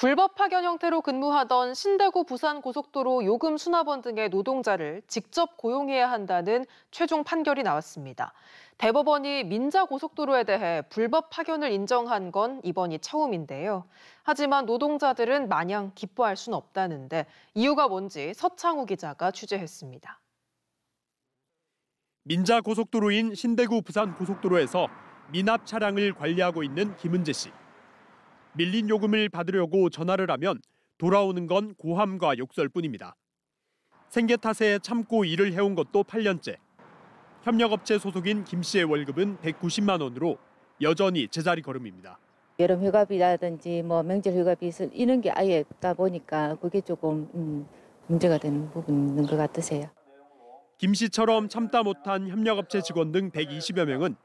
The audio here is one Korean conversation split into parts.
불법 파견 형태로 근무하던 신대구 부산 고속도로 요금 수납원 등의 노동자를 직접 고용해야 한다는 최종 판결이 나왔습니다. 대법원이 민자 고속도로에 대해 불법 파견을 인정한 건 이번이 처음인데요. 하지만 노동자들은 마냥 기뻐할 수는 없다는데 이유가 뭔지 서창우 기자가 취재했습니다. 민자 고속도로인 신대구 부산 고속도로에서 미납 차량을 관리하고 있는 김은재 씨. 밀린 요금을 받으려고 전화를 하면 돌아오는 건 고함과 욕설뿐입니다. 생계 탓에 참고 일을 해온 것도 8년째. 협력업체 소속인 김 씨의 월급은 190만 원으로 여전히 제자리 걸음입니다. 여름 휴가비라든지 뭐 명절 휴가비 이런 게 아예 없다 보니까 그게 조금 음, 문제가 되는 부분인 것 같으세요. 김 씨처럼 참다 못한 협력업체 직원 등 120여 명은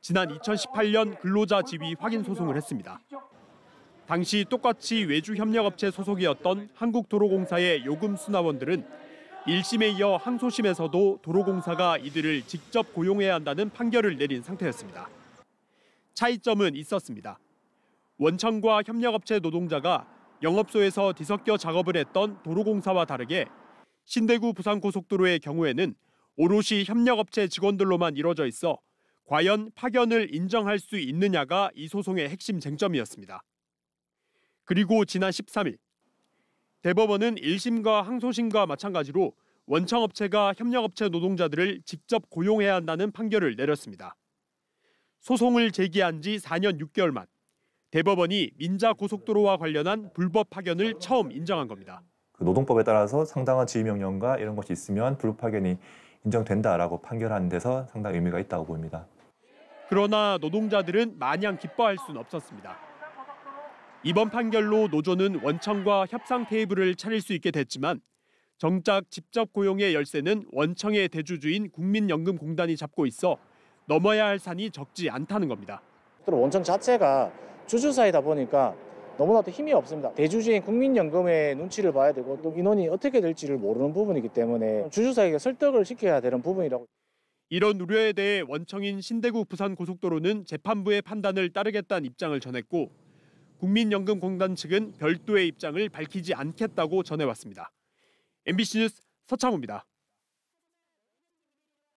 지난 2018년 근로자 지위 확인 소송을 했습니다. 당시 똑같이 외주 협력업체 소속이었던 한국도로공사의 요금 수납원들은 1심에 이어 항소심에서도 도로공사가 이들을 직접 고용해야 한다는 판결을 내린 상태였습니다. 차이점은 있었습니다. 원청과 협력업체 노동자가 영업소에서 뒤섞여 작업을 했던 도로공사와 다르게 신대구 부산고속도로의 경우에는 오롯이 협력업체 직원들로만 이루어져 있어 과연 파견을 인정할 수 있느냐가 이 소송의 핵심 쟁점이었습니다. 그리고 지난 13일 대법원은 1심과 항소심과 마찬가지로 원청업체가 협력업체 노동자들을 직접 고용해야 한다는 판결을 내렸습니다. 소송을 제기한 지 4년 6개월 만 대법원이 민자 고속도로와 관련한 불법 파견을 처음 인정한 겁니다. 그 노동법에 따라서 상당한 지휘명령과 이런 것이 있으면 불법 파견이 인정된다라고 판결한 데서 상당 의미가 있다고 보입니다. 그러나 노동자들은 마냥 기뻐할 수는 없었습니다. 이번 판결로 노조는 원청과 협상 테이블을 차릴 수 있게 됐지만 정작 직접 고용의 열쇠는 원청의 대주주인 국민연금공단이 잡고 있어 넘어야 할 산이 적지 않다는 겁니다. 또 원청 자체가 주주사이다 보니까 너무나도 힘이 없습니다. 대주주인 국민연금의 눈치를 봐야 되고 또 인원이 어떻게 될지를 모르는 부분이기 때문에 주주사에게 설득을 시켜야 되는 부분이라고. 이런 우려에 대해 원청인 신대구 부산고속도로는 재판부의 판단을 따르겠다는 입장을 전했고 국민연금공단 측은 별도의 입장을 밝히지 않겠다고 전해왔습니다. MBC 뉴스 서창호입니다.